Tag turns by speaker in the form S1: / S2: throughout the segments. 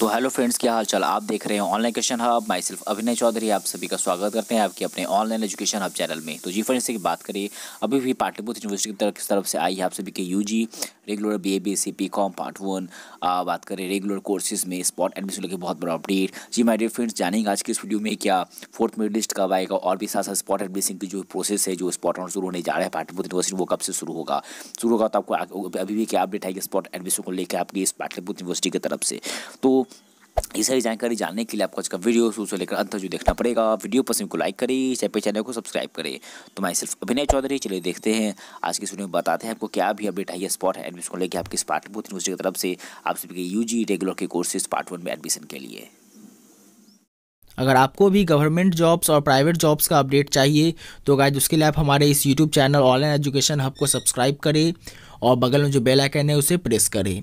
S1: तो hello friends क्या हाल चाल आप देख रहे हैं online question hub myself Abhinay Chaudhary आप सभी का स्वागत करते हैं आपके अपने ऑनलाइन एजुकेशन हब चैनल में तो जी फ्रेंड्स की बात करिए अभी भी पाटलिपुत्र यूनिवर्सिटी की तरफ तरफ से आई है आप सभी के UG regular B A B C P com part one बात करें रेगुलर कोर्सेज में स्पॉट एडमिशन लेकर बहुत बड़ा अपडेट जी माई डियर फ्रेंड्स जानेंगे आज की इस वीडियो में क्या फोर्थ मेरिट लिस्ट कब आएगा और भी साथ साथ स्पॉट एडमिशन की जो प्रोसेस है जो स्पॉट ऑन शुरू होने जा रहा है पाटलिपुत्र यूनिवर्सिटी वो कब से शुरू होगा शुरू होगा तो आपको अभी भी क्या अपडेट है स्पॉट एडमिशन को लेकर आपकी इस पाटलिपुत्र यूनिवर्सिटी की तरफ से तो ये सारी जानकारी जानने के लिए आपको आज का वीडियो शुरू से लेकर अंत तक जो देखना पड़ेगा वीडियो पसंद को लाइक करें पे चैनल को सब्सक्राइब करें तो मैं सिर्फ अभिनय चौधरी चलिए देखते हैं आज की वीडियो में बताते हैं आपको क्या भी अपडेट है है स्पॉट एडमिशन को लेकर आपकी बुथ यूनिवर्सिटी की तरफ से आप सभी के यू रेगुलर के कोर्सेज पार्ट वन में एडमिशन के लिए अगर आपको भी गवर्नमेंट जॉब्स और प्राइवेट जॉब्स का अपडेट चाहिए तो गायद उसके लिए आप हमारे इस YouTube channel online education hub को सब्सक्राइब करें और बगल में जो बेल आइकन है उसे प्रेस करें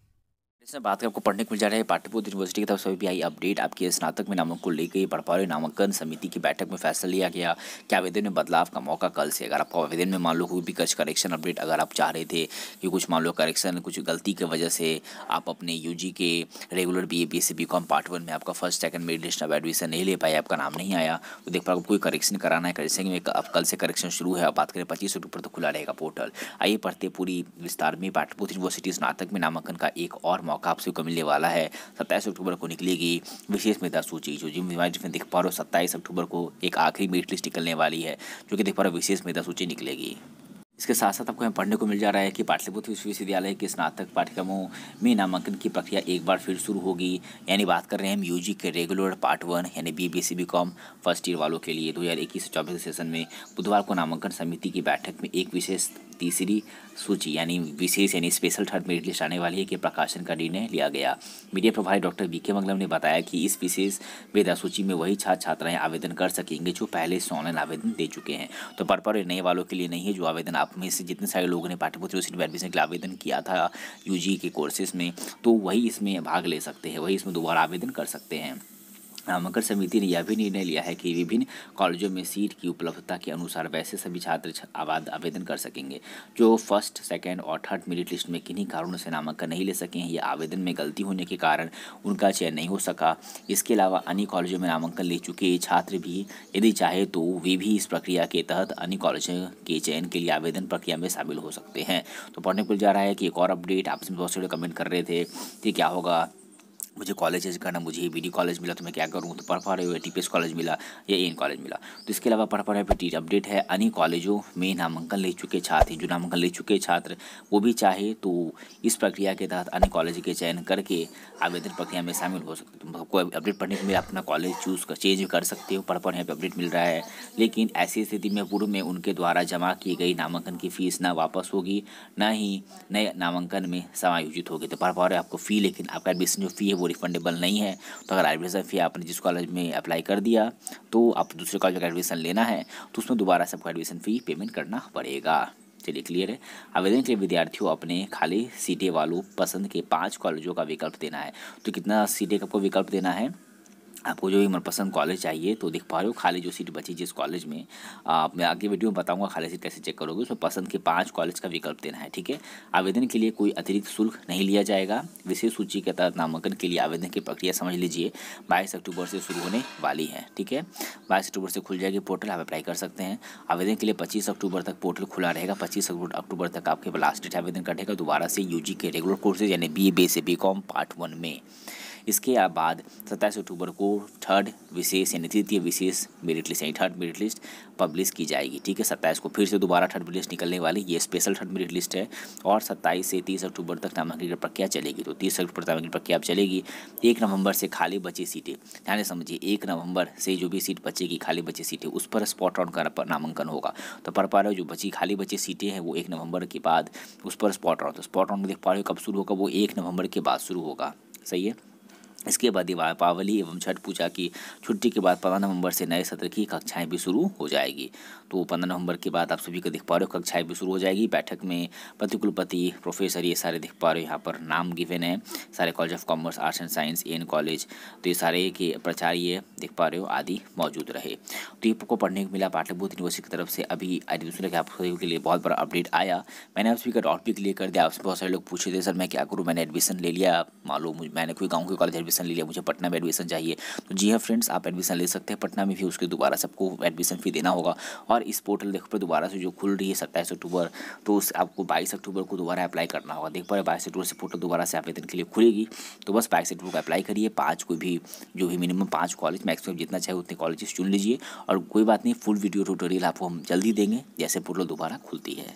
S1: इसमें बात करें आपको पढ़ने को मिल जा रहा है पाटलिपुत्र यूनिवर्सिटी की तरफ से भी आई अपडेट आपके स्नातक में नामों को गई बड़पौरे नामांकन समिति की बैठक में फैसला लिया गया कि आवेदन में बदलाव का मौका कल से अगर आपको आवेदन में मान लो कोई भी कुछ करेक्शन अपडेट अगर आप चाह रहे थे कि कुछ मान लो करेक्शन कुछ गलती की वजह से आप अपने यू के regular B A B S part one में आपका फर्स्ट सेकंड लिस्ट अब एडमिशन नहीं ले पाए आपका नाम नहीं आया तो देख पा कोई करेक्शन कराना है करेक्शन में अब कल से करेक्शन शुरू है और बात करें पच्चीस सौ तो खुला रहेगा पोर्टल आइए पढ़ते पूरी विस्तार में पाटलिपुत्र यूनिवर्सिटी स्नातक में नामांकन का एक और मौका आप सभी को मिलने वाला है सत्ताईस अक्टूबर को निकलेगी विशेष मेधा सूची जो जिम्मेवारी जिसमें देख पा रहे हो सत्ताईस अक्टूबर को एक आखिरी मेट लिस्ट निकलने वाली है जो कि देख पा रहे हो विशेष मेधा सूची निकलेगी इसके साथ साथ आपको यहाँ पढ़ने को मिल जा रहा है कि पाटलिपुत्र विश्वविद्यालय के स्नातक पाठ्यक्रमों में नामांकन की प्रक्रिया एक बार फिर शुरू होगी यानी बात कर रहे हैं हम यू के रेगुलर पार्ट वन यानी B B C B com first year वालों के लिए दो हज़ार इक्कीस चौबीस सेशन में बुधवार को नामांकन समिति की बैठक में एक विशेष तीसरी सूची यानी विशेष यानी स्पेशल थर्ड मेरिट लिस्ट आने वाली है के प्रकाशन का निर्णय लिया गया मीडिया प्रभारी डॉक्टर वी के मंगलम ने बताया कि इस विशेष मेधा सूची में वही छात्र छात्राएं आवेदन कर सकेंगे जो पहले से ऑनलाइन आवेदन दे चुके हैं तो पर नए वालों के लिए नहीं है जो आवेदन आप आप में से जितने सारे लोगों ने पाठ्यपुत्र यूनिवर्सिटी एडमिशन के लिए आवेदन किया था यूजी e के कोर्सेज में तो वही इसमें भाग ले सकते हैं वही इसमें दोबारा आवेदन कर सकते हैं नामांकन समिति ने यह भी निर्णय लिया है कि विभिन्न कॉलेजों में सीट की उपलब्धता के अनुसार वैसे सभी छात्र आवेदन कर सकेंगे जो फर्स्ट सेकेंड और थर्ड मेरिट लिस्ट में किन्हीं कारणों से नामांकन नहीं ले सके हैं या आवेदन में गलती होने के कारण उनका चयन नहीं हो सका इसके अलावा अन्य कॉलेजों में नामांकन ले चुके छात्र भी यदि चाहे तो वे भी इस प्रक्रिया के तहत अन्य कॉलेजों के चयन के लिए आवेदन प्रक्रिया में शामिल हो सकते हैं तो पढ़ने को जा रहा है कि एक और अपडेट आपसे बहुत कमेंट कर रहे थे कि क्या होगा मुझे कॉलेज चेंज करना मुझे बी डी कॉलेज मिला तो मैं क्या करूँ तो पढ़ पा रहे हो टी पी एस कॉलेज मिला या ए कॉलेज मिला तो इसके अलावा पढ़ पा रहे टी अपडेट है अन्य कॉलेजों में नामांकन ले चुके छात्र जो नामांकन ले चुके छात्र वो भी चाहे तो इस प्रक्रिया के तहत अन्य कॉलेज के चयन करके आवेदन प्रक्रिया में शामिल हो सकते हैं तो अपडेट पढ़ने के लिए अपना कॉलेज चूज कर चेंज कर सकते हो पढ़ पढ़ यहाँ पर अपडेट मिल रहा है लेकिन ऐसी स्थिति में पूर्व में उनके द्वारा जमा की गई नामांकन की फ़ीस ना वापस होगी ना ही नए नामांकन में समायोजित होगी तो पढ़ पा रहे आपको फ़ी लेकिन आपका एडमिशन जो फ़ी है वो रिफंडेबल नहीं है तो अगर एडमिशन फ़ी आपने जिस कॉलेज में अप्लाई कर दिया तो आप दूसरे कॉलेज का एडमिशन लेना है तो उसमें दोबारा से आपको एडमिशन फ़ी पेमेंट करना पड़ेगा चलिए क्लियर है आवेदन के लिए विद्यार्थियों अपने खाली सीटें वालों पसंद के पाँच कॉलेजों का विकल्प देना है तो कितना सीटें का आपको विकल्प देना है आपको जो भी मनपसंद कॉलेज चाहिए तो देख पा रहे हो खाली जो सीट बची जिस कॉलेज में आप मैं आगे वीडियो में बताऊंगा खाली सीट कैसे चेक करोगे उसमें पसंद के पांच कॉलेज का विकल्प देना है ठीक है आवेदन के लिए कोई अतिरिक्त शुल्क नहीं लिया जाएगा विशेष सूची के तहत नामांकन के लिए आवेदन की प्रक्रिया समझ लीजिए बाईस अक्टूबर से शुरू होने वाली है ठीक है बाईस अक्टूबर से खुल जाएगी पोर्टल आप अप्लाई कर सकते हैं आवेदन के लिए पच्चीस अक्टूबर तक पोर्टल खुला रहेगा पच्चीस अक्टूबर तक आपके लास्ट डेट आवेदन कटेगा दोबारा से यू के रेगुलर कोर्सेज यानी बी से बी पार्ट वन में इसके बाद सत्ताईस अक्टूबर को थर्ड विशेष यानी तृतीय विशेष मेरिट लिस्ट यानी थर्ड मेरिट लिस्ट पब्लिश की जाएगी ठीक है सत्ताईस को फिर से दोबारा थर्ड मेरिट लिस्ट निकलने वाली ये स्पेशल थर्ड मेरिट लिस्ट है और सत्ताईस से तीस अक्टूबर तक नामांकन की प्रक्रिया चलेगी तो तीस अक्टूबर नामांकन प्रक्रिया अब चलेगी एक नवंबर से खाली बची सीटें ध्यान से समझिए एक नवंबर से जो भी सीट बचेगी खाली बची सीटें उस पर स्पॉट ऑन का नामांकन होगा तो पर पा रहे हो जो बची खाली बची सीटें हैं वो एक नवंबर के बाद उस पर स्पॉट ऑन तो स्पॉट ऑन देख पा रहे हो कब शुरू होगा वो एक नवंबर के बाद शुरू होगा सही है इसके बाद दीपावली एवं छठ पूजा की छुट्टी के बाद पंद्रह नवंबर से नए सत्र की कक्षाएं भी शुरू हो जाएगी तो पंद्रह नवंबर के बाद आप सभी को देख पा रहे हो कक्षाएं भी शुरू हो जाएगी बैठक में पति कुलपति प्रोफेसर ये सारे दिख पा रहे हो यहाँ पर नाम गिवेन है सारे college of commerce arts and science N college तो ये सारे के प्राचार्य दिख पा रहे हो आदि मौजूद रहे तो ये को पढ़ने को मिला पाटलिपुत्र यूनिवर्सिटी की तरफ से अभी एडमिशन के आप सभी के लिए बहुत बड़ा अपडेट आया मैंने आप सभी का डॉट भी क्लियर कर दिया आपसे बहुत सारे लोग पूछे थे सर मैं क्या करूँ मैंने एडमिशन ले लिया मालूम मैंने कोई गाँव के कॉलेज एडमिशन ले लिया मुझे पटना में एडमिशन चाहिए तो जी हाँ फ्रेंड्स आप एडमिशन ले सकते हैं पटना में भी उसके दोबारा सबको एडमिशन फ़ी देना होगा और इस पोर्टल देख पर दोबारा से जो खुल रही है सत्ताईस अक्टूबर तो उस आपको बाईस अक्टूबर को दोबारा अप्लाई करना होगा देख पा बाईस अक्टूबर से पोर्टल दोबारा से आवेदन के लिए खुलेगी तो बस बाईस अक्टूबर को अप्लाई करिए पाँच कोई भी जो भी मिनिमम पाँच कॉलेज मैक्सिमम जितना चाहिए उतने कॉलेज चुन लीजिए और कोई बात नहीं फुल वीडियो ट्यूटोरियल आपको हम जल्दी देंगे जैसे पोर्टल दोबारा खुलती है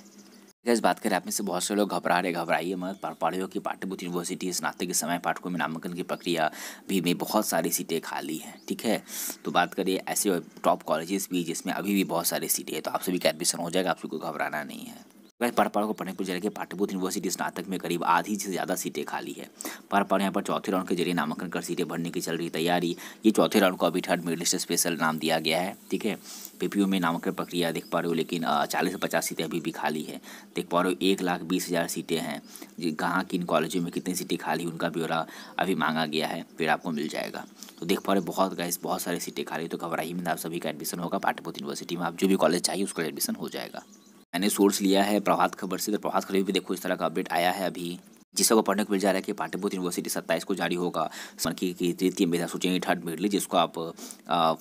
S1: इस बात करें आप में से बहुत से लोग घबरा रहे घबराइए मत पढ़ियों की पाठ्यपुत्र यूनिवर्सिटी स्नातक के समय पाठकों में नामांकन की प्रक्रिया भी में बहुत सारी सीटें खाली हैं ठीक है तो बात करिए ऐसे टॉप कॉलेजेस भी जिसमें अभी भी बहुत सारी सीटें हैं तो आप सभी का एडमिशन हो जाएगा आप सभी को घबराना नहीं है अगर परपड़ को पढ़ने जिले के पाटलिपुत्र यूनिवर्सिटी स्नातक में करीब आधी से ज़्यादा सीटें खाली है परपड़ यहाँ पर चौथे राउंड के जरिए नामांकन कर सीटें भरने की चल रही तैयारी ये चौथे राउंड को अभी थर्ड मेड लिस्ट स्पेशल नाम दिया गया है ठीक है पीपीयू में नामांकन प्रक्रिया देख पा रहे हो लेकिन चालीस से पचास सीटें अभी भी खाली है देख पा रहे हो एक लाख बीस हज़ार सीटें हैं जी कहाँ किन कॉलेजों में कितनी सीटें खाली उनका ब्यौरा अभी मांगा गया है फिर आपको मिल जाएगा तो देख पा रहे हो बहुत गैस बहुत सारी सीटें खाली तो घबराई में आप सभी का एडमिशन होगा पाटलिपुत्र यूनिवर्सिटी में आप जो भी कॉलेज चाहिए उसका एडमिशन हो जाएगा मैंने सोर्स लिया है प्रभात खबर से तो प्रभात खबर भी देखो इस तरह का अपडेट आया है अभी जिसको पढ़ने को मिल जा रहा है कि पाटलिपुत्र यूनिवर्सिटी सत्ताईस को जारी होगा की की तृतीय मेधा सूची थर्ड मेरिट लिस्ट जिसको आप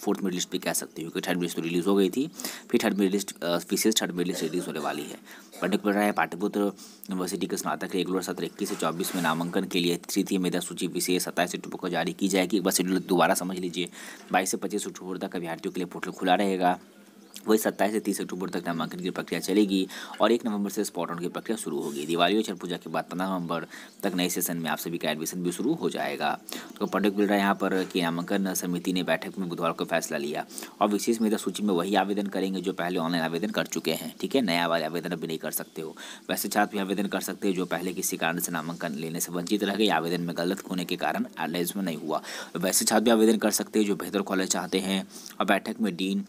S1: फोर्थ मेरिट लिस्ट भी कह सकते हो क्योंकि थर्ड लिस्ट तो रिलीज़ हो गई थी फिर थर्ड मेरिट लिस्ट विशेष थर्ड मेरिट लिस्ट रिलीज़ होने वाली है पढ़ने को मिल रहा है पाटलिपुत्र यूनिवर्सिटी के स्नातक रेगुलर सत्र इक्कीस से चौबीस में नामांकन के लिए तृतीय मेधा सूची विशेष सत्ताईस अक्टूबर को जारी की जाएगी एक बार शेड्यूल दोबारा समझ लीजिए बाईस से पच्चीस अक्टूबर तक अभ्यार्थियों के लिए पोर्टल खुला रहेगा वही सत्ताईस से तीस अक्टूबर तक नामांकन की प्रक्रिया चलेगी और एक नवंबर से स्पॉट ऑन की प्रक्रिया शुरू होगी दिवाली और छठ पूजा के बाद पंद्रह नवंबर तक नए सेशन में आप सभी का एडमिशन भी शुरू हो जाएगा तो पंडित मिल रहा है यहाँ पर कि नामांकन समिति ने बैठक में बुधवार को फैसला लिया और विशेष मेधा सूची में वही आवेदन करेंगे जो पहले ऑनलाइन आवेदन कर चुके हैं ठीक है नया वाले आवेदन अभी नहीं कर सकते हो वैसे छात्र भी आवेदन कर सकते हो जो पहले किसी कारण से नामांकन लेने से वंचित रह गए आवेदन में गलत होने के कारण में नहीं हुआ वैसे छात्र भी आवेदन कर सकते हैं जो बेहतर कॉलेज चाहते हैं और बैठक में डीन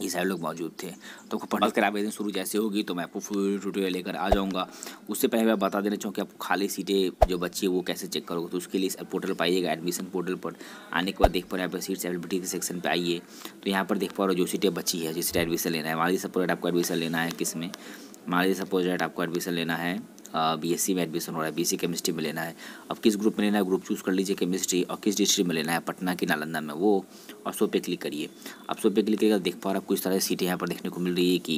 S1: ये सारे लोग मौजूद थे तो आपको पढ़ाई कर आवेदन शुरू जैसे होगी तो मैं आपको फुल टूटे लेकर आ जाऊँगा उससे पहले मैं बता देना चाहूँ कि आपको खाली सीटें जो बच्ची है वो कैसे चेक करोगे तो उसके लिए इस पोर्टल पर आइएगा एडमिशन पोर्टल पर आने के बाद देख पा रहे हैं सीट्स एवेलेबिलिटी के सेक्शन पर आइए तो यहाँ पर देख पा रहे हो जो सीटें बची है जिस एडमिशन लेना है हमारे सपोर्ट आपको एडमिशन लेना है किस में हमारे सपोर्ट आपको एडमिशन लेना है बीएससी में एडमिशन हो रहा है सी केमिस्ट्री में लेना है अब किस ग्रुप में लेना है ग्रुप चूज़ कर लीजिए केमिस्ट्री और किस डिस्ट्रिक्ट में लेना है पटना की नालंदा में वो और सो पे क्लिक करिए आप सो पे क्लिक करिएगा तो देख पा रहे आपको इस तरह से सीटें यहाँ पर देखने को मिल रही है कि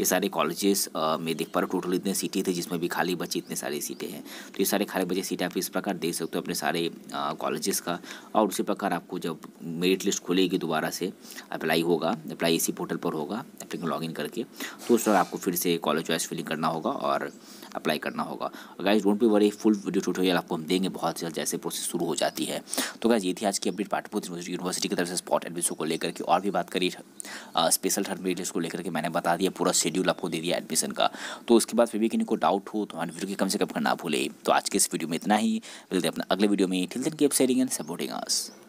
S1: ये सारे कॉलेजेस में देख पा रहा टोटल इतने सीटें थी जिसमें भी खाली बची इतनी सारी सीटें हैं तो ये सारे खाली बचे सीटें आप इस प्रकार देख सकते हो अपने सारे कॉलेजेस का और उसी प्रकार आपको जब मेरिट लिस्ट खुलेगी दोबारा से अप्लाई होगा अप्लाई इसी पोर्टल पर होगा लॉग इन करके तो उस पर आपको फिर से कॉलेज चॉइस फिलिंग करना होगा और अप्लाई करना करना होगा guys don't be worry full video tutorial आपको हम देंगे बहुत जल्द जैसे प्रोसेस शुरू हो जाती है तो गाइज ये थी आज की अपडेट पाटलिपुत्र यूनिवर्सिटी की तरफ से स्पॉट एडमिशन को लेकर के और भी बात करी स्पेशल थर्ड को लेकर के मैंने बता दिया पूरा शेड्यूल आपको दे दिया एडमिशन का तो उसके बाद फिर भी किन को डाउट हो तो हमारे वीडियो की कम से कम करना भूले तो आज के इस वीडियो में इतना ही मिलते अपना अगले वीडियो में दिन एंड सपोर्टिंग